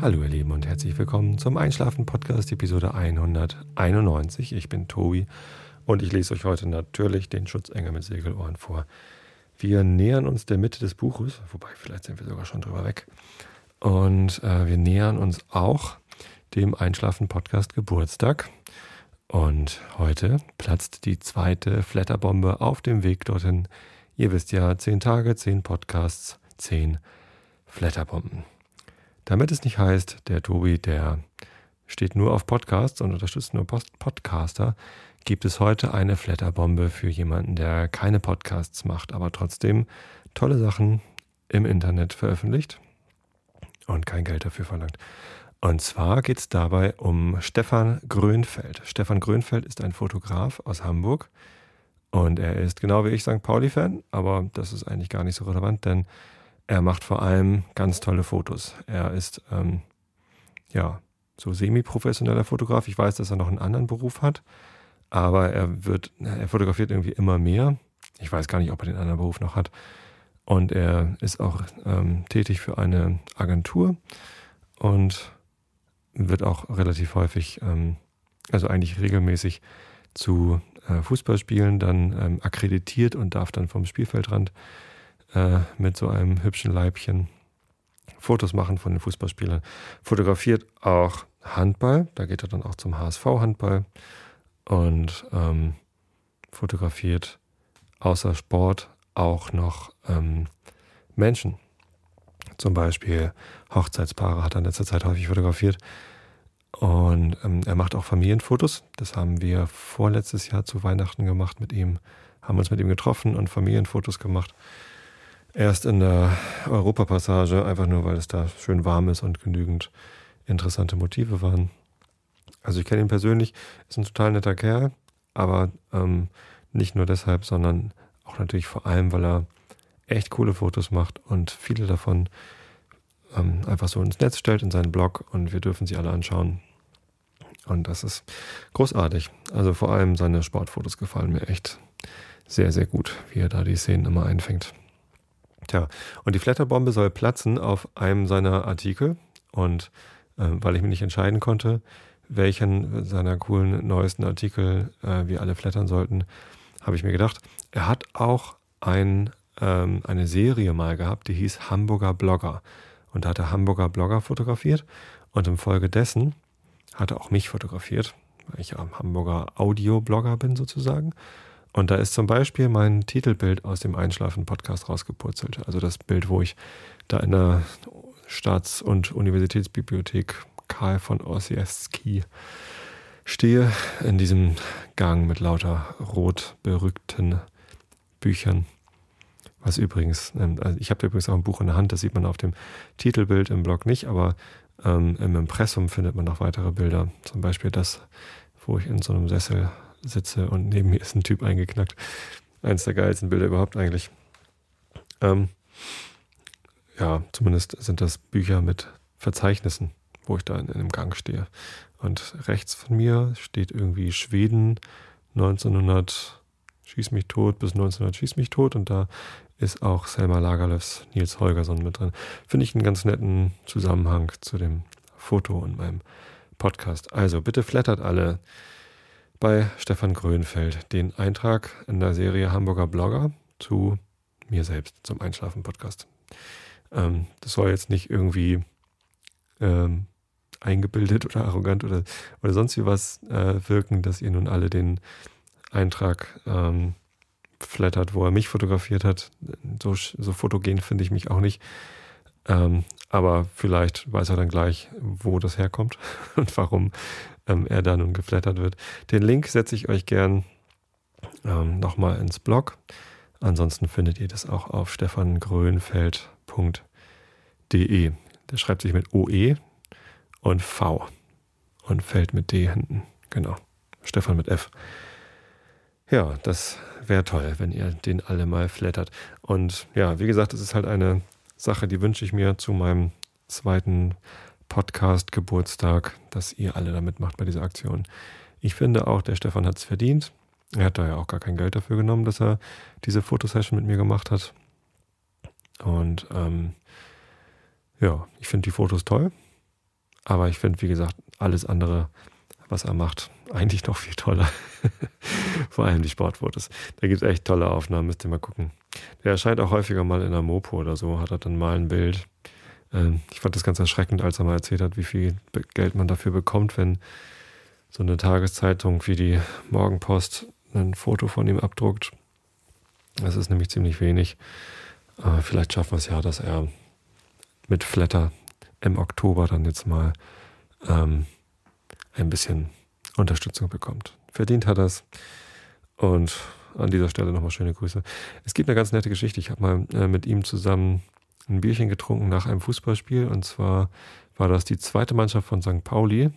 Hallo ihr Lieben und herzlich willkommen zum Einschlafen Podcast Episode 191. Ich bin Tobi und ich lese euch heute natürlich den Schutzengel mit Segelohren vor. Wir nähern uns der Mitte des Buches, wobei vielleicht sind wir sogar schon drüber weg. Und äh, wir nähern uns auch dem Einschlafen Podcast Geburtstag. Und heute platzt die zweite Flatterbombe auf dem Weg dorthin. Ihr wisst ja, zehn Tage, zehn Podcasts, zehn Flatterbomben. Damit es nicht heißt, der Tobi, der steht nur auf Podcasts und unterstützt nur Post Podcaster, gibt es heute eine Flatterbombe für jemanden, der keine Podcasts macht, aber trotzdem tolle Sachen im Internet veröffentlicht und kein Geld dafür verlangt. Und zwar geht es dabei um Stefan Grönfeld. Stefan Grönfeld ist ein Fotograf aus Hamburg und er ist genau wie ich St. Pauli-Fan, aber das ist eigentlich gar nicht so relevant, denn er macht vor allem ganz tolle Fotos. Er ist, ähm, ja, so semi-professioneller Fotograf. Ich weiß, dass er noch einen anderen Beruf hat, aber er wird, er fotografiert irgendwie immer mehr. Ich weiß gar nicht, ob er den anderen Beruf noch hat. Und er ist auch ähm, tätig für eine Agentur und wird auch relativ häufig, ähm, also eigentlich regelmäßig zu äh, Fußballspielen dann ähm, akkreditiert und darf dann vom Spielfeldrand äh, mit so einem hübschen Leibchen. Fotos machen von den Fußballspielern. Fotografiert auch Handball, da geht er dann auch zum HSV-Handball und ähm, fotografiert außer Sport auch noch ähm, Menschen. Zum Beispiel Hochzeitspaare hat er in letzter Zeit häufig fotografiert. Und ähm, er macht auch Familienfotos. Das haben wir vorletztes Jahr zu Weihnachten gemacht mit ihm, haben uns mit ihm getroffen und Familienfotos gemacht erst in der Europapassage, einfach nur weil es da schön warm ist und genügend interessante Motive waren. Also ich kenne ihn persönlich, ist ein total netter Kerl, aber ähm, nicht nur deshalb, sondern auch natürlich vor allem, weil er echt coole Fotos macht und viele davon ähm, einfach so ins Netz stellt in seinen Blog und wir dürfen sie alle anschauen. Und das ist großartig. Also vor allem seine Sportfotos gefallen mir echt sehr, sehr gut, wie er da die Szenen immer einfängt. Tja, und die Flatterbombe soll platzen auf einem seiner Artikel. Und äh, weil ich mich nicht entscheiden konnte, welchen seiner coolen neuesten Artikel äh, wir alle flattern sollten, habe ich mir gedacht, er hat auch ein, ähm, eine Serie mal gehabt, die hieß Hamburger Blogger. Und da hat er Hamburger Blogger fotografiert und infolgedessen hat er auch mich fotografiert, weil ich ja Hamburger Audioblogger bin sozusagen. Und da ist zum Beispiel mein Titelbild aus dem Einschlafen-Podcast rausgepurzelt. Also das Bild, wo ich da in der Staats- und Universitätsbibliothek Karl von Ossieski stehe, in diesem Gang mit lauter rot berückten Büchern. Was übrigens, ähm, also ich habe übrigens auch ein Buch in der Hand, das sieht man auf dem Titelbild im Blog nicht, aber ähm, im Impressum findet man noch weitere Bilder. Zum Beispiel das, wo ich in so einem Sessel sitze und neben mir ist ein Typ eingeknackt. Eins der geilsten Bilder überhaupt eigentlich. Ähm, ja, zumindest sind das Bücher mit Verzeichnissen, wo ich da in, in einem Gang stehe. Und rechts von mir steht irgendwie Schweden 1900 Schieß mich tot bis 1900 Schieß mich tot und da ist auch Selma Lagerlöfs Nils Holgersson mit drin. Finde ich einen ganz netten Zusammenhang zu dem Foto und meinem Podcast. Also bitte flattert alle bei Stefan Grönfeld den Eintrag in der Serie Hamburger Blogger zu mir selbst, zum Einschlafen-Podcast. Ähm, das soll jetzt nicht irgendwie ähm, eingebildet oder arrogant oder, oder sonst wie was äh, wirken, dass ihr nun alle den Eintrag ähm, flattert, wo er mich fotografiert hat. So, so fotogen finde ich mich auch nicht. Ähm, aber vielleicht weiß er dann gleich, wo das herkommt und warum ähm, er da nun geflattert wird. Den Link setze ich euch gern ähm, nochmal ins Blog. Ansonsten findet ihr das auch auf stefangrönfeld.de. Der schreibt sich mit OE und V und Feld mit D hinten. Genau. Stefan mit F. Ja, das wäre toll, wenn ihr den alle mal flattert. Und ja, wie gesagt, es ist halt eine Sache, die wünsche ich mir zu meinem zweiten Podcast Geburtstag, dass ihr alle da mitmacht bei dieser Aktion. Ich finde auch, der Stefan hat es verdient. Er hat da ja auch gar kein Geld dafür genommen, dass er diese Fotosession mit mir gemacht hat. Und ähm, ja, ich finde die Fotos toll. Aber ich finde, wie gesagt, alles andere, was er macht, eigentlich noch viel toller. Vor allem die Sportfotos. Da gibt es echt tolle Aufnahmen, müsst ihr mal gucken. Der erscheint auch häufiger mal in der Mopo oder so, hat er dann mal ein Bild. Ähm, ich fand das ganz erschreckend, als er mal erzählt hat, wie viel Geld man dafür bekommt, wenn so eine Tageszeitung wie die Morgenpost ein Foto von ihm abdruckt. Das ist nämlich ziemlich wenig. Aber vielleicht schaffen wir es ja, dass er mit Flatter im Oktober dann jetzt mal ähm, ein bisschen Unterstützung bekommt. Verdient hat das. Und an dieser Stelle nochmal schöne Grüße. Es gibt eine ganz nette Geschichte. Ich habe mal äh, mit ihm zusammen ein Bierchen getrunken nach einem Fußballspiel. Und zwar war das die zweite Mannschaft von St. Pauli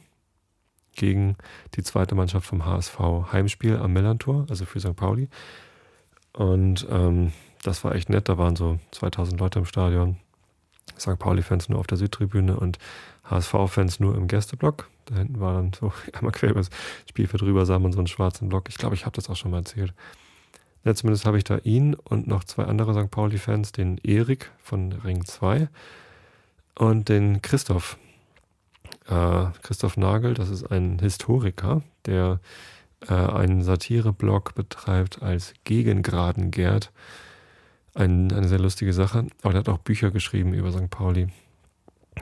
gegen die zweite Mannschaft vom HSV. Heimspiel am Mellantor, also für St. Pauli. Und ähm, das war echt nett. Da waren so 2000 Leute im Stadion. St. Pauli-Fans nur auf der Südtribüne und HSV-Fans nur im Gästeblock. Da hinten war dann so einmal quer über das Spielfeld drüber, sah man so einen schwarzen Block. Ich glaube, ich habe das auch schon mal erzählt. Ja, zumindest habe ich da ihn und noch zwei andere St. Pauli-Fans, den Erik von Ring 2 und den Christoph. Äh, Christoph Nagel, das ist ein Historiker, der äh, einen Satire-Blog betreibt als Gegengraden Gerd. Ein, eine sehr lustige Sache. Aber er hat auch Bücher geschrieben über St. Pauli.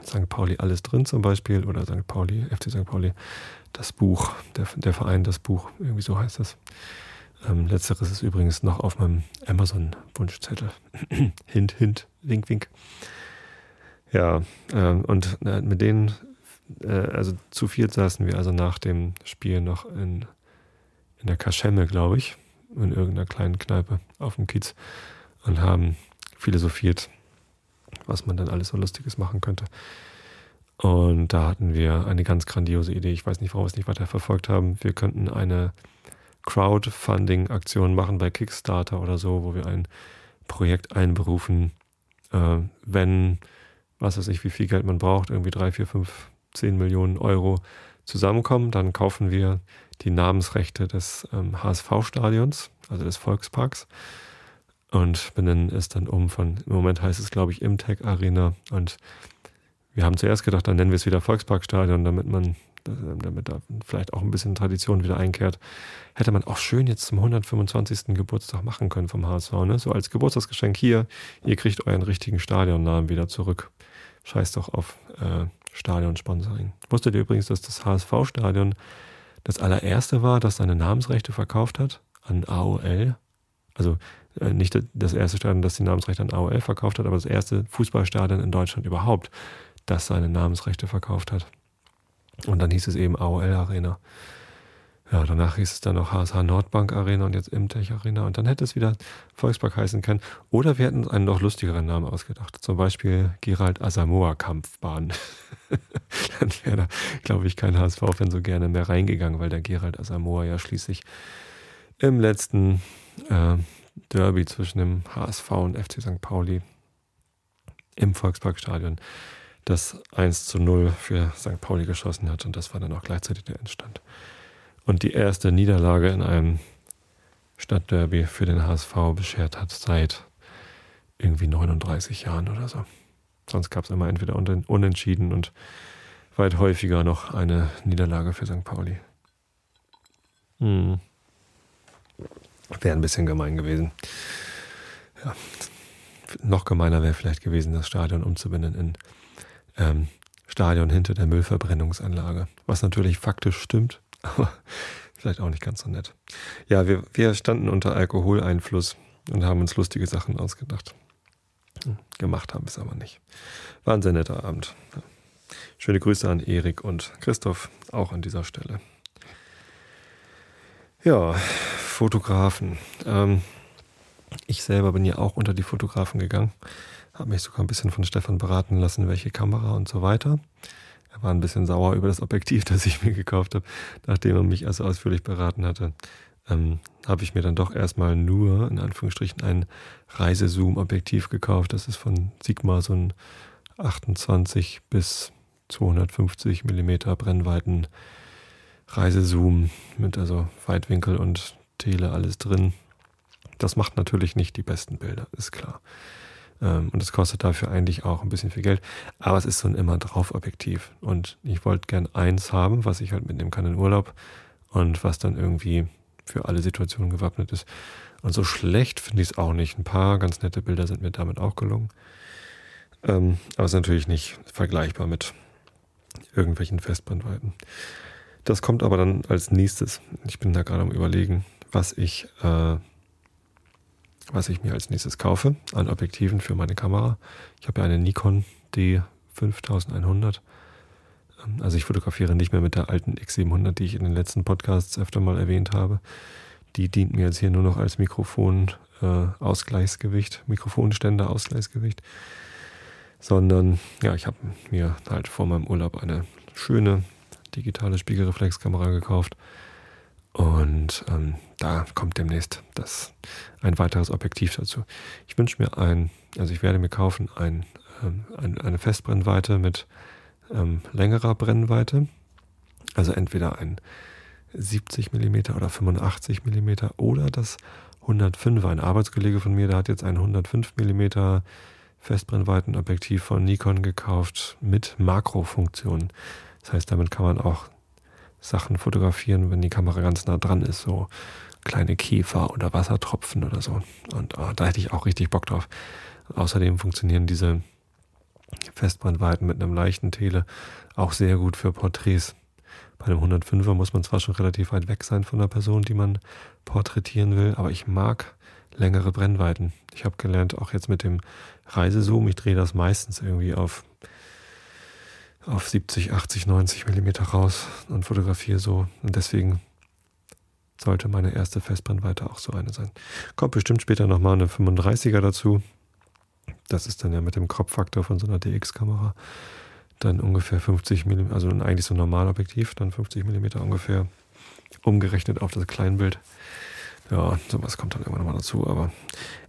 St. Pauli alles drin zum Beispiel oder St. Pauli, FC St. Pauli, das Buch, der, der Verein, das Buch, irgendwie so heißt das. Ähm, letzteres ist übrigens noch auf meinem Amazon-Wunschzettel. hint, hint, wink, wink. Ja, ähm, und äh, mit denen, äh, also zu viert saßen wir also nach dem Spiel noch in, in der Kaschemme, glaube ich, in irgendeiner kleinen Kneipe auf dem Kiez und haben philosophiert, was man dann alles so Lustiges machen könnte. Und da hatten wir eine ganz grandiose Idee. Ich weiß nicht, warum wir es nicht weiter verfolgt haben. Wir könnten eine Crowdfunding-Aktionen machen bei Kickstarter oder so, wo wir ein Projekt einberufen, äh, wenn, was weiß ich, wie viel Geld man braucht, irgendwie drei, vier, fünf, zehn Millionen Euro zusammenkommen, dann kaufen wir die Namensrechte des ähm, HSV-Stadions, also des Volksparks, und benennen es dann um von, im Moment heißt es, glaube ich, Imtech Arena und wir haben zuerst gedacht, dann nennen wir es wieder Volksparkstadion, damit man Ne, damit da vielleicht auch ein bisschen Tradition wieder einkehrt, hätte man auch schön jetzt zum 125. Geburtstag machen können vom HSV. Ne? So als Geburtstagsgeschenk hier, ihr kriegt euren richtigen Stadionnamen wieder zurück. Scheiß doch auf äh, Stadionsponsoring. Wusstet ihr übrigens, dass das HSV-Stadion das allererste war, das seine Namensrechte verkauft hat an AOL? Also äh, nicht das erste Stadion, das die Namensrechte an AOL verkauft hat, aber das erste Fußballstadion in Deutschland überhaupt, das seine Namensrechte verkauft hat. Und dann hieß es eben AOL Arena. Ja, danach hieß es dann noch HSH Nordbank Arena und jetzt Imtech Arena. Und dann hätte es wieder Volkspark heißen können. Oder wir hätten einen noch lustigeren Namen ausgedacht. Zum Beispiel Gerald Asamoah Kampfbahn. dann wäre da, glaube ich, kein HSV-Fan so gerne mehr reingegangen, weil der Gerald Asamoah ja schließlich im letzten äh, Derby zwischen dem HSV und FC St. Pauli im Volksparkstadion das 1 zu 0 für St. Pauli geschossen hat. Und das war dann auch gleichzeitig der Endstand. Und die erste Niederlage in einem Stadtderby für den HSV beschert hat seit irgendwie 39 Jahren oder so. Sonst gab es immer entweder Unentschieden und weit häufiger noch eine Niederlage für St. Pauli. Hm. Wäre ein bisschen gemein gewesen. Ja. Noch gemeiner wäre vielleicht gewesen, das Stadion umzubinden in ähm, Stadion hinter der Müllverbrennungsanlage. Was natürlich faktisch stimmt, aber vielleicht auch nicht ganz so nett. Ja, wir, wir standen unter Alkoholeinfluss und haben uns lustige Sachen ausgedacht. Gemacht haben wir es aber nicht. War ein sehr netter Abend. Ja. Schöne Grüße an Erik und Christoph, auch an dieser Stelle. Ja, Fotografen. Ähm, ich selber bin ja auch unter die Fotografen gegangen habe mich sogar ein bisschen von Stefan beraten lassen, welche Kamera und so weiter. Er war ein bisschen sauer über das Objektiv, das ich mir gekauft habe, nachdem er mich also ausführlich beraten hatte. Ähm, habe ich mir dann doch erstmal nur in Anführungsstrichen ein Reisezoom-Objektiv gekauft. Das ist von Sigma so ein 28 bis 250 Millimeter Brennweiten Reisezoom mit also Weitwinkel und Tele alles drin. Das macht natürlich nicht die besten Bilder, ist klar. Ähm, und es kostet dafür eigentlich auch ein bisschen viel Geld. Aber es ist so ein immer drauf Objektiv. Und ich wollte gern eins haben, was ich halt mitnehmen kann in Urlaub und was dann irgendwie für alle Situationen gewappnet ist. Und so schlecht finde ich es auch nicht. Ein paar ganz nette Bilder sind mir damit auch gelungen. Ähm, aber es ist natürlich nicht vergleichbar mit irgendwelchen Festbandweiten. Das kommt aber dann als nächstes. Ich bin da gerade am Überlegen, was ich äh, was ich mir als nächstes kaufe an Objektiven für meine Kamera. Ich habe ja eine Nikon D5100. Ähm, also ich fotografiere nicht mehr mit der alten X700, die ich in den letzten Podcasts öfter mal erwähnt habe. Die dient mir jetzt hier nur noch als Mikrofon äh, Ausgleichsgewicht, Mikrofonständer Ausgleichsgewicht. Sondern ja, ich habe mir halt vor meinem Urlaub eine schöne digitale Spiegelreflexkamera gekauft. Und ähm, da kommt demnächst das, ein weiteres Objektiv dazu. Ich wünsche mir ein, also ich werde mir kaufen ein, ähm, eine Festbrennweite mit ähm, längerer Brennweite. Also entweder ein 70 mm oder 85 mm oder das 105. Ein Arbeitskollege von mir, der hat jetzt ein 105 mm Festbrennweitenobjektiv von Nikon gekauft mit Makrofunktion. Das heißt, damit kann man auch Sachen fotografieren, wenn die Kamera ganz nah dran ist. So kleine Käfer oder Wassertropfen oder so. Und oh, da hätte ich auch richtig Bock drauf. Außerdem funktionieren diese Festbrandweiten mit einem leichten Tele auch sehr gut für Porträts. Bei einem 105er muss man zwar schon relativ weit weg sein von der Person, die man porträtieren will, aber ich mag längere Brennweiten. Ich habe gelernt, auch jetzt mit dem Reisezoom, ich drehe das meistens irgendwie auf, auf 70, 80, 90 Millimeter raus und fotografiere so. Und deswegen sollte meine erste Festbrennweite auch so eine sein. Kommt bestimmt später nochmal eine 35er dazu. Das ist dann ja mit dem crop von so einer DX-Kamera dann ungefähr 50 mm, also eigentlich so ein Normalobjektiv, dann 50 mm ungefähr umgerechnet auf das Kleinbild. Ja, sowas kommt dann irgendwann nochmal dazu, aber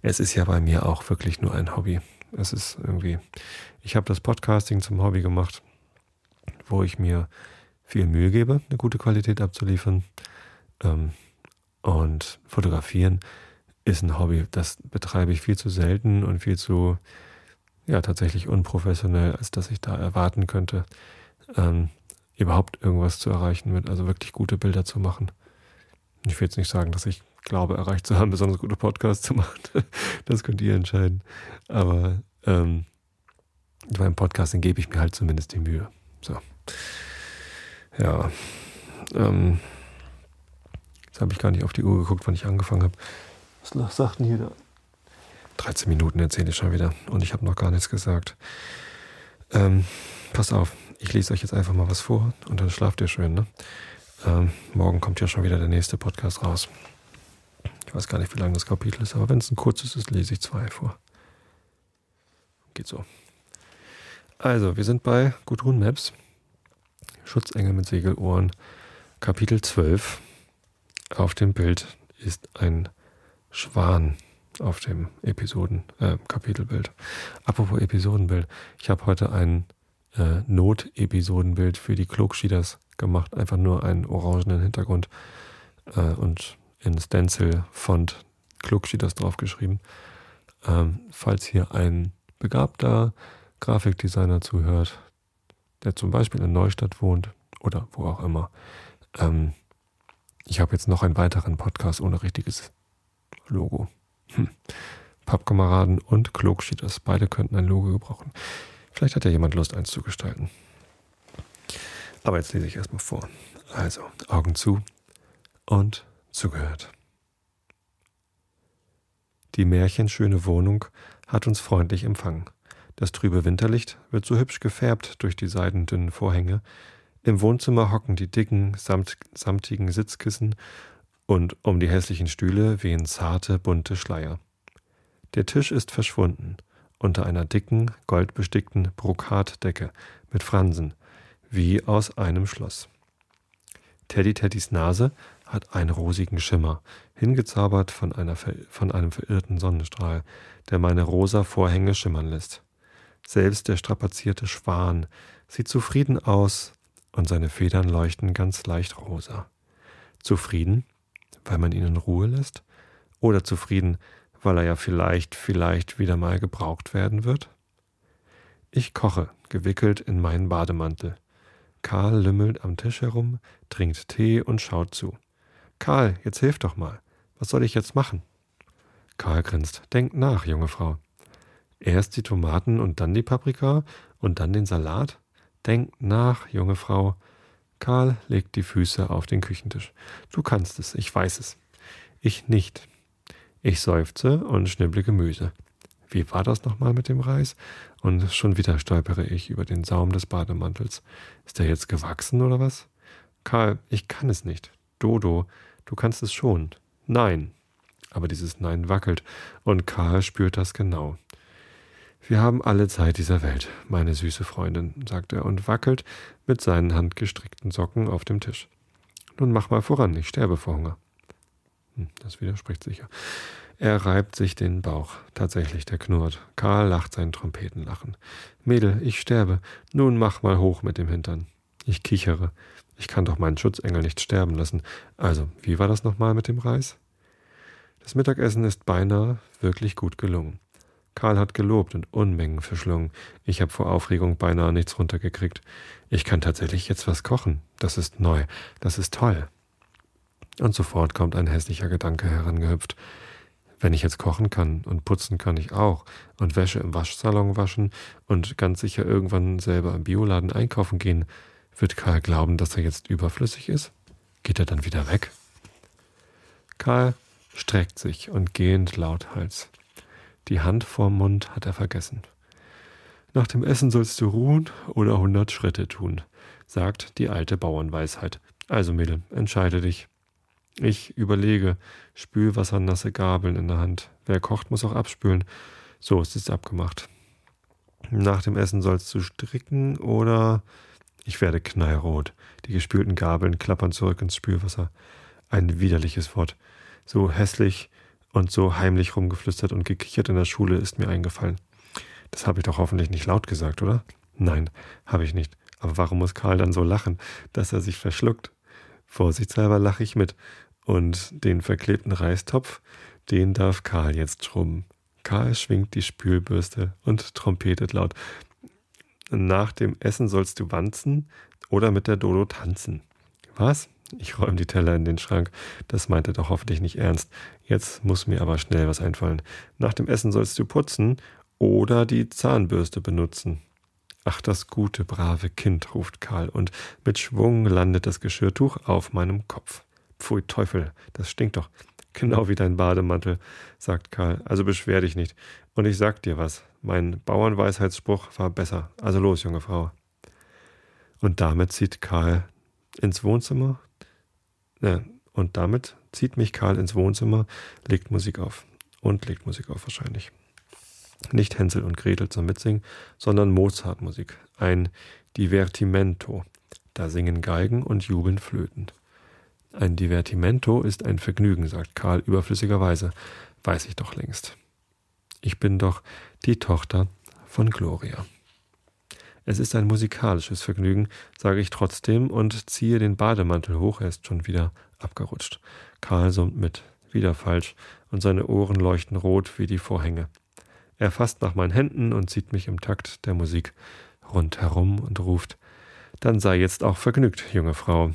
es ist ja bei mir auch wirklich nur ein Hobby. Es ist irgendwie, ich habe das Podcasting zum Hobby gemacht, wo ich mir viel Mühe gebe, eine gute Qualität abzuliefern. Ähm, und fotografieren ist ein Hobby. Das betreibe ich viel zu selten und viel zu, ja, tatsächlich unprofessionell, als dass ich da erwarten könnte, ähm, überhaupt irgendwas zu erreichen mit, also wirklich gute Bilder zu machen. Ich will jetzt nicht sagen, dass ich glaube, erreicht zu haben, besonders gute Podcasts zu machen. das könnt ihr entscheiden. Aber ähm, beim Podcasting gebe ich mir halt zumindest die Mühe. So. Ja. Ähm, habe ich gar nicht auf die Uhr geguckt, wann ich angefangen habe. Was sagten hier da? 13 Minuten erzähle ich schon wieder und ich habe noch gar nichts gesagt. Ähm, pass auf, ich lese euch jetzt einfach mal was vor und dann schlaft ihr schön. Ne? Ähm, morgen kommt ja schon wieder der nächste Podcast raus. Ich weiß gar nicht, wie lang das Kapitel ist, aber wenn es ein kurzes ist, lese ich zwei vor. Geht so. Also, wir sind bei Gudrun Maps. Schutzengel mit Segelohren, Kapitel 12. Auf dem Bild ist ein Schwan auf dem Episoden, äh, Kapitelbild. Apropos Episodenbild, ich habe heute ein äh, Not-Episodenbild für die Klugschieders gemacht, einfach nur einen orangenen Hintergrund äh, und in Stencil-Font Klugschieders draufgeschrieben. Ähm, falls hier ein begabter Grafikdesigner zuhört, der zum Beispiel in Neustadt wohnt oder wo auch immer, ähm, ich habe jetzt noch einen weiteren Podcast ohne richtiges Logo. Hm. Pappkameraden und Klugschieders, beide könnten ein Logo gebrauchen. Vielleicht hat ja jemand Lust, eins zu gestalten. Aber jetzt lese ich erstmal vor. Also, Augen zu und zugehört. Die märchenschöne Wohnung hat uns freundlich empfangen. Das trübe Winterlicht wird so hübsch gefärbt durch die seidendünnen Vorhänge, im Wohnzimmer hocken die dicken, samt, samtigen Sitzkissen und um die hässlichen Stühle wehen zarte, bunte Schleier. Der Tisch ist verschwunden, unter einer dicken, goldbestickten Brokatdecke mit Fransen, wie aus einem Schloss. Teddy Teddys Nase hat einen rosigen Schimmer, hingezaubert von, einer, von einem verirrten Sonnenstrahl, der meine rosa Vorhänge schimmern lässt. Selbst der strapazierte Schwan sieht zufrieden aus, und seine Federn leuchten ganz leicht rosa. Zufrieden, weil man ihn in Ruhe lässt? Oder zufrieden, weil er ja vielleicht, vielleicht wieder mal gebraucht werden wird? Ich koche, gewickelt in meinen Bademantel. Karl lümmelt am Tisch herum, trinkt Tee und schaut zu. Karl, jetzt hilf doch mal. Was soll ich jetzt machen? Karl grinst. Denk nach, junge Frau. Erst die Tomaten und dann die Paprika und dann den Salat? Denk nach, junge Frau. Karl legt die Füße auf den Küchentisch. Du kannst es, ich weiß es. Ich nicht. Ich seufze und schnibble Gemüse. Wie war das nochmal mit dem Reis? Und schon wieder stolpere ich über den Saum des Bademantels. Ist der jetzt gewachsen oder was? Karl, ich kann es nicht. Dodo, du kannst es schon. Nein. Aber dieses Nein wackelt, und Karl spürt das genau. Wir haben alle Zeit dieser Welt, meine süße Freundin, sagt er und wackelt mit seinen handgestrickten Socken auf dem Tisch. Nun mach mal voran, ich sterbe vor Hunger. Hm, das widerspricht sicher. Er reibt sich den Bauch. Tatsächlich, der knurrt. Karl lacht sein Trompetenlachen. Mädel, ich sterbe. Nun mach mal hoch mit dem Hintern. Ich kichere. Ich kann doch meinen Schutzengel nicht sterben lassen. Also, wie war das nochmal mit dem Reis? Das Mittagessen ist beinahe wirklich gut gelungen. Karl hat gelobt und Unmengen verschlungen. Ich habe vor Aufregung beinahe nichts runtergekriegt. Ich kann tatsächlich jetzt was kochen. Das ist neu. Das ist toll. Und sofort kommt ein hässlicher Gedanke herangehüpft. Wenn ich jetzt kochen kann und putzen kann ich auch und Wäsche im Waschsalon waschen und ganz sicher irgendwann selber im Bioladen einkaufen gehen, wird Karl glauben, dass er jetzt überflüssig ist? Geht er dann wieder weg? Karl streckt sich und gähnt lauthals. Die Hand vorm Mund hat er vergessen. Nach dem Essen sollst du ruhen oder hundert Schritte tun, sagt die alte Bauernweisheit. Also Mädel, entscheide dich. Ich überlege, Spülwasser, nasse Gabeln in der Hand. Wer kocht, muss auch abspülen. So ist es abgemacht. Nach dem Essen sollst du stricken oder ich werde knallrot. Die gespülten Gabeln klappern zurück ins Spülwasser. Ein widerliches Wort. So hässlich, und so heimlich rumgeflüstert und gekichert in der Schule ist mir eingefallen. Das habe ich doch hoffentlich nicht laut gesagt, oder? Nein, habe ich nicht. Aber warum muss Karl dann so lachen, dass er sich verschluckt? Vorsichtshalber lache ich mit. Und den verklebten Reistopf, den darf Karl jetzt schrubben. Karl schwingt die Spülbürste und trompetet laut. Nach dem Essen sollst du wanzen oder mit der Dodo tanzen. Was? Ich räume die Teller in den Schrank. Das meint er doch hoffentlich nicht ernst. Jetzt muss mir aber schnell was einfallen. Nach dem Essen sollst du putzen oder die Zahnbürste benutzen. Ach, das gute, brave Kind, ruft Karl, und mit Schwung landet das Geschirrtuch auf meinem Kopf. Pfui Teufel, das stinkt doch. Genau wie dein Bademantel, sagt Karl. Also beschwer dich nicht. Und ich sag dir was. Mein Bauernweisheitsspruch war besser. Also los, junge Frau. Und damit zieht Karl ins Wohnzimmer, äh, und damit zieht mich Karl ins Wohnzimmer, legt Musik auf. Und legt Musik auf wahrscheinlich. Nicht Hänsel und Gretel zum Mitsingen, sondern Mozart-Musik. Ein Divertimento. Da singen Geigen und jubeln Flöten. Ein Divertimento ist ein Vergnügen, sagt Karl überflüssigerweise. Weiß ich doch längst. Ich bin doch die Tochter von Gloria. Es ist ein musikalisches Vergnügen, sage ich trotzdem und ziehe den Bademantel hoch, er ist schon wieder abgerutscht. Karl summt mit, wieder falsch, und seine Ohren leuchten rot wie die Vorhänge. Er fasst nach meinen Händen und zieht mich im Takt der Musik rundherum und ruft Dann sei jetzt auch vergnügt, junge Frau.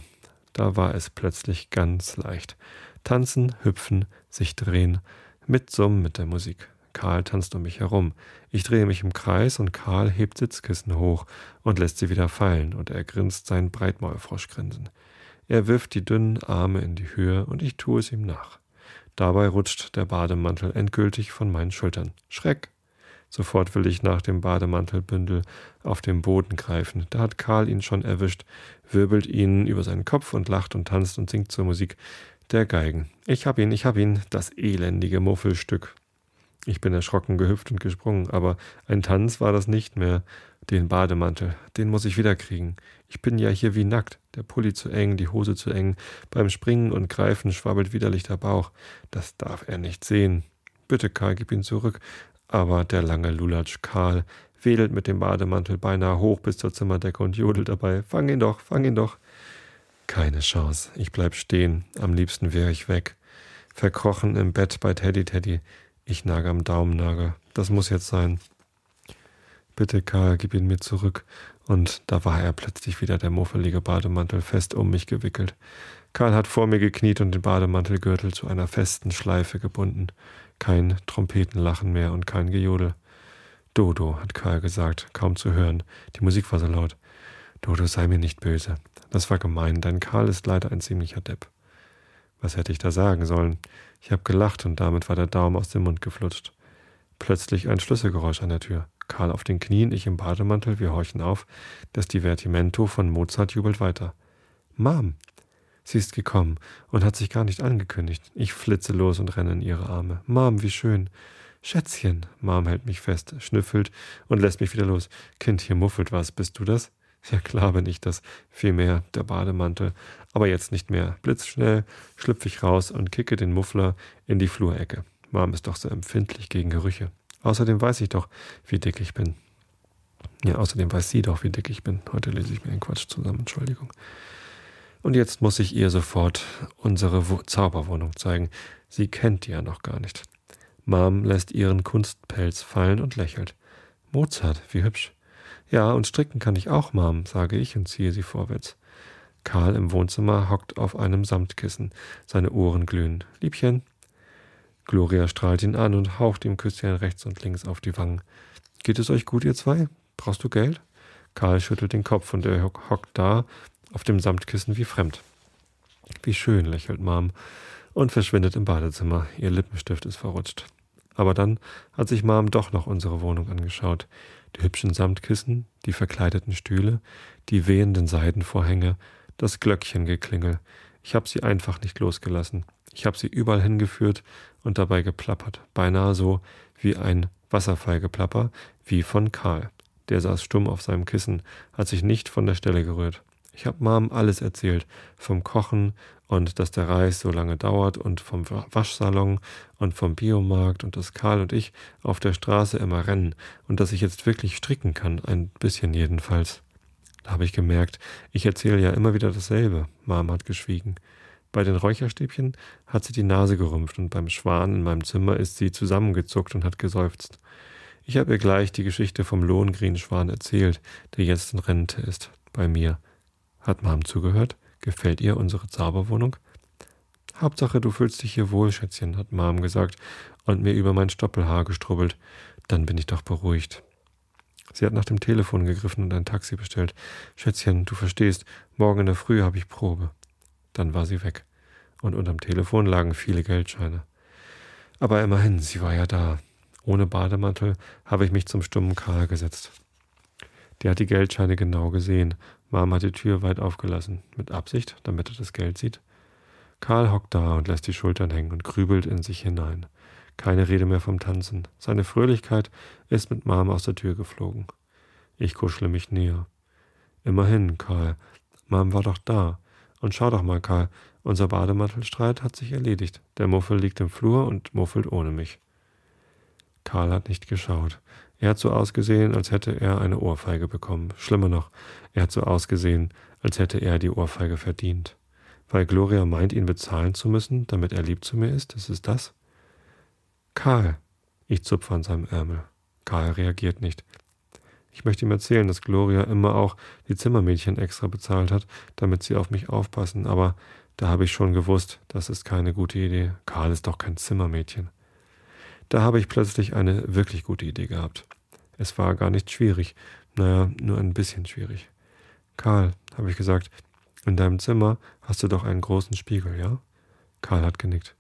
Da war es plötzlich ganz leicht. Tanzen, hüpfen, sich drehen, mitsummen mit der Musik. Karl tanzt um mich herum. Ich drehe mich im Kreis und Karl hebt Sitzkissen hoch und lässt sie wieder fallen und er grinst sein Breitmaulfroschgrinsen. Er wirft die dünnen Arme in die Höhe und ich tue es ihm nach. Dabei rutscht der Bademantel endgültig von meinen Schultern. Schreck! Sofort will ich nach dem Bademantelbündel auf dem Boden greifen. Da hat Karl ihn schon erwischt, wirbelt ihn über seinen Kopf und lacht und tanzt und singt zur Musik der Geigen. Ich hab ihn, ich hab ihn, das elendige Muffelstück. Ich bin erschrocken gehüpft und gesprungen, aber ein Tanz war das nicht mehr. Den Bademantel, den muss ich wiederkriegen. Ich bin ja hier wie nackt, der Pulli zu eng, die Hose zu eng. Beim Springen und Greifen schwabbelt widerlich der Bauch. Das darf er nicht sehen. Bitte, Karl, gib ihn zurück. Aber der lange Lulatsch Karl wedelt mit dem Bademantel beinahe hoch bis zur Zimmerdecke und jodelt dabei: Fang ihn doch, fang ihn doch. Keine Chance. Ich bleib stehen. Am liebsten wäre ich weg. Verkrochen im Bett bei Teddy Teddy. Ich nage am Daumennagel. Das muss jetzt sein. Bitte, Karl, gib ihn mir zurück. Und da war er plötzlich wieder der muffelige Bademantel fest um mich gewickelt. Karl hat vor mir gekniet und den Bademantelgürtel zu einer festen Schleife gebunden. Kein Trompetenlachen mehr und kein Gejodel. Dodo, hat Karl gesagt, kaum zu hören. Die Musik war so laut. Dodo, sei mir nicht böse. Das war gemein, denn Karl ist leider ein ziemlicher Depp. Was hätte ich da sagen sollen? Ich habe gelacht und damit war der Daumen aus dem Mund geflutscht. Plötzlich ein Schlüsselgeräusch an der Tür. Karl auf den Knien, ich im Bademantel, wir horchen auf. Das Divertimento von Mozart jubelt weiter. Mom! Sie ist gekommen und hat sich gar nicht angekündigt. Ich flitze los und renne in ihre Arme. Mom, wie schön! Schätzchen! Mom hält mich fest, schnüffelt und lässt mich wieder los. Kind, hier muffelt was. Bist du das? Ja, klar bin ich das. Vielmehr der Bademantel aber jetzt nicht mehr. Blitzschnell schlüpfe ich raus und kicke den Muffler in die Flurecke. Mom ist doch so empfindlich gegen Gerüche. Außerdem weiß ich doch, wie dick ich bin. Ja, außerdem weiß sie doch, wie dick ich bin. Heute lese ich mir den Quatsch zusammen, Entschuldigung. Und jetzt muss ich ihr sofort unsere Wo Zauberwohnung zeigen. Sie kennt die ja noch gar nicht. Mom lässt ihren Kunstpelz fallen und lächelt. Mozart, wie hübsch. Ja, und stricken kann ich auch, Mom, sage ich und ziehe sie vorwärts. Karl im Wohnzimmer hockt auf einem Samtkissen, seine Ohren glühen. Liebchen. Gloria strahlt ihn an und haucht ihm Küsschen rechts und links auf die Wangen. Geht es euch gut, ihr zwei? Brauchst du Geld? Karl schüttelt den Kopf und er hockt da auf dem Samtkissen wie fremd. Wie schön, lächelt Mom und verschwindet im Badezimmer. Ihr Lippenstift ist verrutscht. Aber dann hat sich Mom doch noch unsere Wohnung angeschaut. Die hübschen Samtkissen, die verkleideten Stühle, die wehenden Seidenvorhänge, das Glöckchengeklingel. Ich habe sie einfach nicht losgelassen. Ich habe sie überall hingeführt und dabei geplappert, beinahe so wie ein Wasserfallgeplapper, wie von Karl. Der saß stumm auf seinem Kissen, hat sich nicht von der Stelle gerührt. Ich habe Mom alles erzählt, vom Kochen und dass der Reis so lange dauert und vom Waschsalon und vom Biomarkt und dass Karl und ich auf der Straße immer rennen und dass ich jetzt wirklich stricken kann, ein bisschen jedenfalls. Da habe ich gemerkt, ich erzähle ja immer wieder dasselbe. Mom hat geschwiegen. Bei den Räucherstäbchen hat sie die Nase gerümpft und beim Schwan in meinem Zimmer ist sie zusammengezuckt und hat geseufzt. Ich habe ihr gleich die Geschichte vom Lohengrinschwan erzählt, der jetzt in Rente ist, bei mir. Hat Mom zugehört? Gefällt ihr unsere Zauberwohnung? Hauptsache, du fühlst dich hier wohl, Schätzchen, hat Mom gesagt und mir über mein Stoppelhaar gestrubbelt. Dann bin ich doch beruhigt. Sie hat nach dem Telefon gegriffen und ein Taxi bestellt. Schätzchen, du verstehst, morgen in der Früh habe ich Probe. Dann war sie weg. Und unterm Telefon lagen viele Geldscheine. Aber immerhin, sie war ja da. Ohne Bademantel habe ich mich zum stummen Karl gesetzt. Der hat die Geldscheine genau gesehen. Mom hat die Tür weit aufgelassen. Mit Absicht, damit er das Geld sieht. Karl hockt da und lässt die Schultern hängen und grübelt in sich hinein. Keine Rede mehr vom Tanzen. Seine Fröhlichkeit ist mit Mom aus der Tür geflogen. Ich kuschle mich näher. Immerhin, Karl. Mom war doch da. Und schau doch mal, Karl, unser Bademantelstreit hat sich erledigt. Der Muffel liegt im Flur und muffelt ohne mich. Karl hat nicht geschaut. Er hat so ausgesehen, als hätte er eine Ohrfeige bekommen. Schlimmer noch, er hat so ausgesehen, als hätte er die Ohrfeige verdient. Weil Gloria meint, ihn bezahlen zu müssen, damit er lieb zu mir ist, ist es das? Karl. Ich zupfe an seinem Ärmel. Karl reagiert nicht. Ich möchte ihm erzählen, dass Gloria immer auch die Zimmermädchen extra bezahlt hat, damit sie auf mich aufpassen, aber da habe ich schon gewusst, das ist keine gute Idee. Karl ist doch kein Zimmermädchen. Da habe ich plötzlich eine wirklich gute Idee gehabt. Es war gar nicht schwierig, naja, nur ein bisschen schwierig. Karl, habe ich gesagt, in deinem Zimmer hast du doch einen großen Spiegel, ja? Karl hat genickt.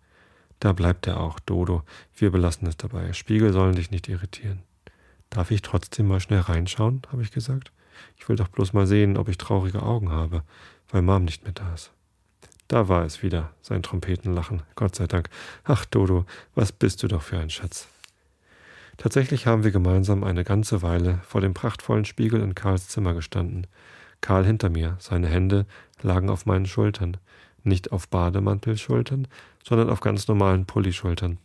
Da bleibt er auch, Dodo. Wir belassen es dabei. Spiegel sollen dich nicht irritieren. Darf ich trotzdem mal schnell reinschauen? habe ich gesagt. Ich will doch bloß mal sehen, ob ich traurige Augen habe, weil Mom nicht mehr da ist. Da war es wieder, sein Trompetenlachen. Gott sei Dank. Ach, Dodo, was bist du doch für ein Schatz. Tatsächlich haben wir gemeinsam eine ganze Weile vor dem prachtvollen Spiegel in Karls Zimmer gestanden. Karl hinter mir, seine Hände lagen auf meinen Schultern. Nicht auf Bademantelschultern, sondern auf ganz normalen Pullischultern.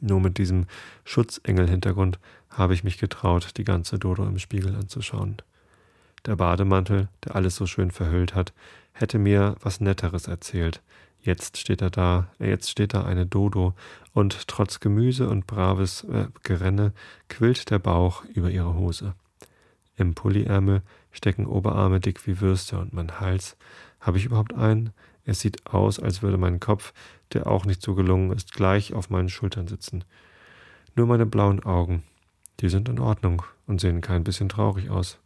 Nur mit diesem Schutzengel-Hintergrund habe ich mich getraut, die ganze Dodo im Spiegel anzuschauen. Der Bademantel, der alles so schön verhüllt hat, hätte mir was Netteres erzählt. Jetzt steht er da, äh, jetzt steht da eine Dodo, und trotz Gemüse und braves äh, Gerenne quillt der Bauch über ihre Hose. Im Pulliärmel stecken Oberarme dick wie Würste und mein Hals. Habe ich überhaupt einen? Es sieht aus, als würde mein Kopf, der auch nicht so gelungen ist, gleich auf meinen Schultern sitzen. Nur meine blauen Augen. Die sind in Ordnung und sehen kein bisschen traurig aus.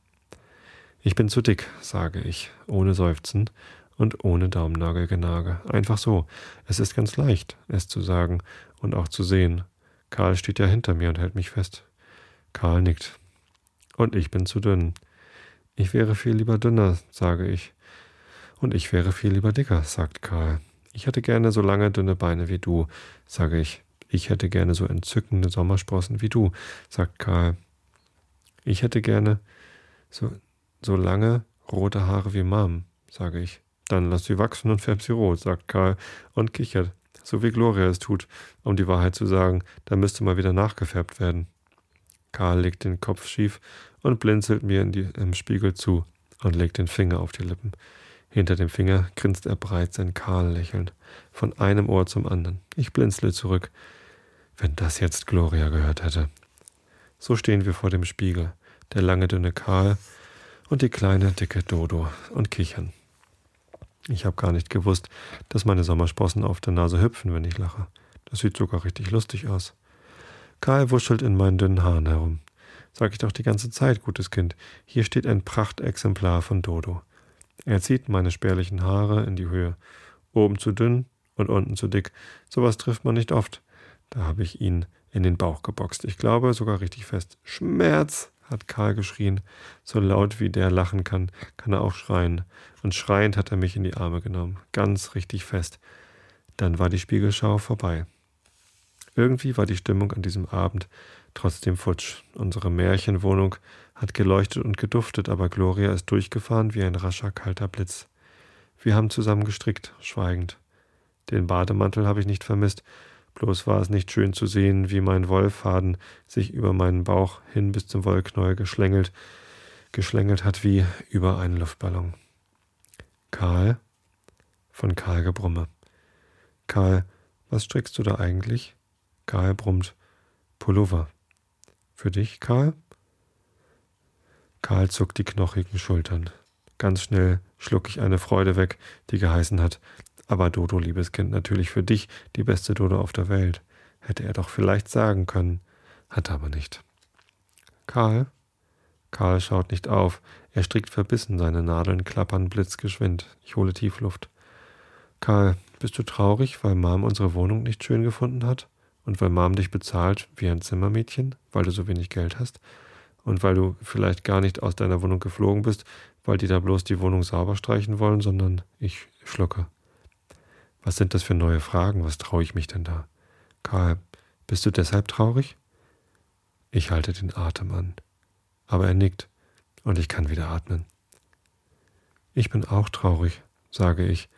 Ich bin zu dick, sage ich, ohne Seufzen und ohne Daumennagelgenage. Einfach so. Es ist ganz leicht, es zu sagen und auch zu sehen. Karl steht ja hinter mir und hält mich fest. Karl nickt. Und ich bin zu dünn. Ich wäre viel lieber dünner, sage ich. Und ich wäre viel lieber dicker, sagt Karl. Ich hätte gerne so lange dünne Beine wie du, sage ich. Ich hätte gerne so entzückende Sommersprossen wie du, sagt Karl. Ich hätte gerne so, so lange rote Haare wie Mom, sage ich. Dann lass sie wachsen und färb sie rot, sagt Karl und kichert, so wie Gloria es tut, um die Wahrheit zu sagen, da müsste mal wieder nachgefärbt werden. Karl legt den Kopf schief und blinzelt mir in die, im Spiegel zu und legt den Finger auf die Lippen. Hinter dem Finger grinst er breit sein Karl lächelnd, von einem Ohr zum anderen. Ich blinzle zurück, wenn das jetzt Gloria gehört hätte. So stehen wir vor dem Spiegel, der lange dünne Karl und die kleine dicke Dodo und kichern. Ich habe gar nicht gewusst, dass meine Sommersprossen auf der Nase hüpfen, wenn ich lache. Das sieht sogar richtig lustig aus. Karl wuschelt in meinen dünnen Haaren herum. Sag ich doch die ganze Zeit, gutes Kind. Hier steht ein Prachtexemplar von Dodo. Er zieht meine spärlichen Haare in die Höhe. Oben zu dünn und unten zu dick. Sowas trifft man nicht oft. Da habe ich ihn in den Bauch geboxt. Ich glaube sogar richtig fest. Schmerz! hat Karl geschrien. So laut wie der lachen kann, kann er auch schreien. Und schreiend hat er mich in die Arme genommen. Ganz richtig fest. Dann war die Spiegelschau vorbei. Irgendwie war die Stimmung an diesem Abend Trotzdem futsch. Unsere Märchenwohnung hat geleuchtet und geduftet, aber Gloria ist durchgefahren wie ein rascher kalter Blitz. Wir haben zusammen gestrickt, schweigend. Den Bademantel habe ich nicht vermisst, bloß war es nicht schön zu sehen, wie mein Wollfaden sich über meinen Bauch hin bis zum Wollknäuel geschlängelt, geschlängelt hat wie über einen Luftballon. Karl? Von Karl Gebrumme. Karl, was strickst du da eigentlich? Karl brummt. Pullover. Für dich, Karl? Karl zuckt die knochigen Schultern. Ganz schnell schluck ich eine Freude weg, die geheißen hat, aber Dodo, liebes Kind, natürlich für dich die beste Dodo auf der Welt. Hätte er doch vielleicht sagen können, hat aber nicht. Karl? Karl schaut nicht auf, er strickt verbissen, seine Nadeln klappern blitzgeschwind. Ich hole Tiefluft. Karl, bist du traurig, weil Mom unsere Wohnung nicht schön gefunden hat? und weil Mom dich bezahlt wie ein Zimmermädchen, weil du so wenig Geld hast und weil du vielleicht gar nicht aus deiner Wohnung geflogen bist, weil die da bloß die Wohnung sauber streichen wollen, sondern ich schlucke. Was sind das für neue Fragen? Was traue ich mich denn da? Karl, bist du deshalb traurig? Ich halte den Atem an. Aber er nickt und ich kann wieder atmen. Ich bin auch traurig, sage ich,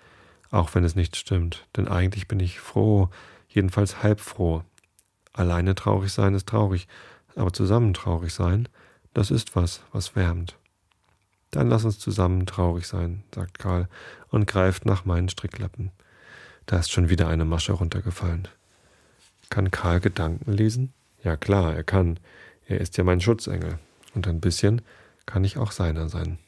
auch wenn es nicht stimmt, denn eigentlich bin ich froh, jedenfalls halb froh. Alleine traurig sein ist traurig, aber zusammen traurig sein, das ist was, was wärmt. Dann lass uns zusammen traurig sein, sagt Karl und greift nach meinen Stricklappen. Da ist schon wieder eine Masche runtergefallen. Kann Karl Gedanken lesen? Ja klar, er kann. Er ist ja mein Schutzengel. Und ein bisschen kann ich auch seiner sein.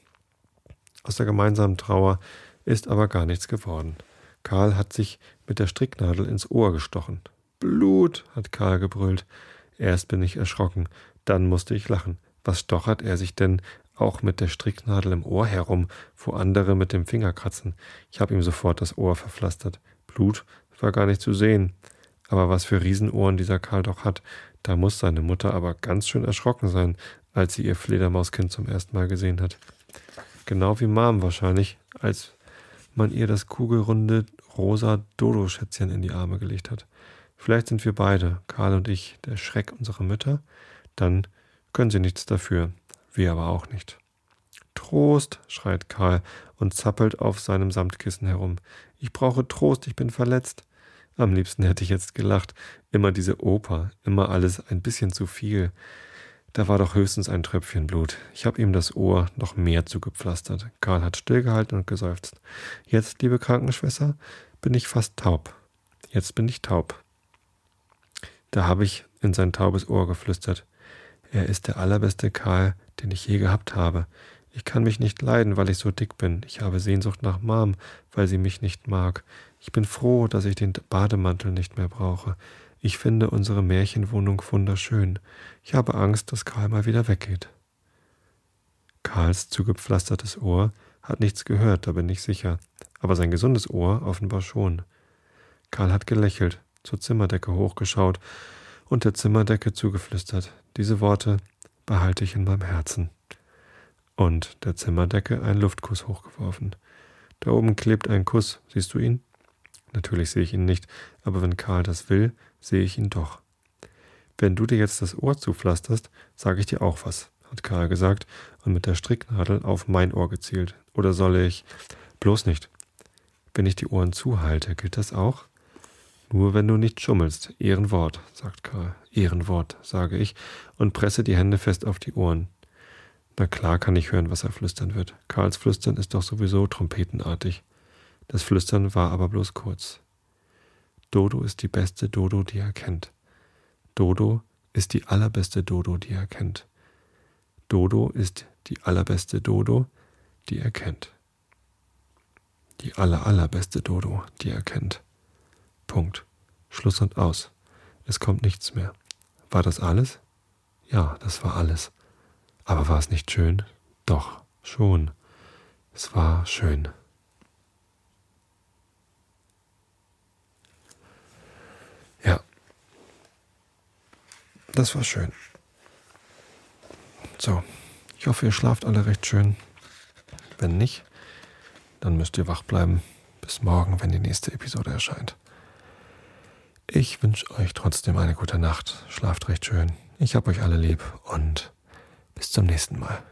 Aus der gemeinsamen Trauer ist aber gar nichts geworden. Karl hat sich mit der Stricknadel ins Ohr gestochen. Blut, hat Karl gebrüllt. Erst bin ich erschrocken, dann musste ich lachen. Was stochert er sich denn auch mit der Stricknadel im Ohr herum, wo andere mit dem Finger kratzen? Ich habe ihm sofort das Ohr verpflastert. Blut war gar nicht zu sehen. Aber was für Riesenohren dieser Karl doch hat, da muss seine Mutter aber ganz schön erschrocken sein, als sie ihr Fledermauskind zum ersten Mal gesehen hat. Genau wie Mom wahrscheinlich, als man ihr das kugelrunde rosa Dodo-Schätzchen in die Arme gelegt hat. Vielleicht sind wir beide, Karl und ich, der Schreck unserer Mütter, dann können sie nichts dafür, wir aber auch nicht. Trost, schreit Karl und zappelt auf seinem Samtkissen herum. Ich brauche Trost, ich bin verletzt. Am liebsten hätte ich jetzt gelacht. Immer diese Oper, immer alles ein bisschen zu viel. Da war doch höchstens ein Tröpfchen Blut. Ich habe ihm das Ohr noch mehr zugepflastert. Karl hat stillgehalten und geseufzt. Jetzt, liebe Krankenschwester, bin ich fast taub. Jetzt bin ich taub. Da habe ich in sein taubes Ohr geflüstert. Er ist der allerbeste Karl, den ich je gehabt habe. Ich kann mich nicht leiden, weil ich so dick bin. Ich habe Sehnsucht nach Mom, weil sie mich nicht mag. Ich bin froh, dass ich den Bademantel nicht mehr brauche. Ich finde unsere Märchenwohnung wunderschön. Ich habe Angst, dass Karl mal wieder weggeht. Karls zugepflastertes Ohr hat nichts gehört, da bin ich sicher, aber sein gesundes Ohr offenbar schon. Karl hat gelächelt, zur Zimmerdecke hochgeschaut und der Zimmerdecke zugeflüstert. Diese Worte behalte ich in meinem Herzen. Und der Zimmerdecke einen Luftkuss hochgeworfen. Da oben klebt ein Kuss, siehst du ihn? Natürlich sehe ich ihn nicht, aber wenn Karl das will, sehe ich ihn doch. Wenn du dir jetzt das Ohr zupflasterst, sage ich dir auch was, hat Karl gesagt und mit der Stricknadel auf mein Ohr gezielt. Oder soll ich? Bloß nicht. Wenn ich die Ohren zuhalte, gilt das auch? Nur wenn du nicht schummelst. Ehrenwort, sagt Karl. Ehrenwort, sage ich und presse die Hände fest auf die Ohren. Na klar kann ich hören, was er flüstern wird. Karls Flüstern ist doch sowieso trompetenartig. Das Flüstern war aber bloß kurz. Dodo ist die beste Dodo, die er kennt. Dodo ist die allerbeste Dodo, die er kennt. Dodo ist die allerbeste Dodo, die er kennt. Die aller allerbeste Dodo, die er kennt. Punkt. Schluss und aus. Es kommt nichts mehr. War das alles? Ja, das war alles. Aber war es nicht schön? Doch, schon. Es war schön. das war schön. So, ich hoffe, ihr schlaft alle recht schön. Wenn nicht, dann müsst ihr wach bleiben bis morgen, wenn die nächste Episode erscheint. Ich wünsche euch trotzdem eine gute Nacht. Schlaft recht schön. Ich hab euch alle lieb und bis zum nächsten Mal.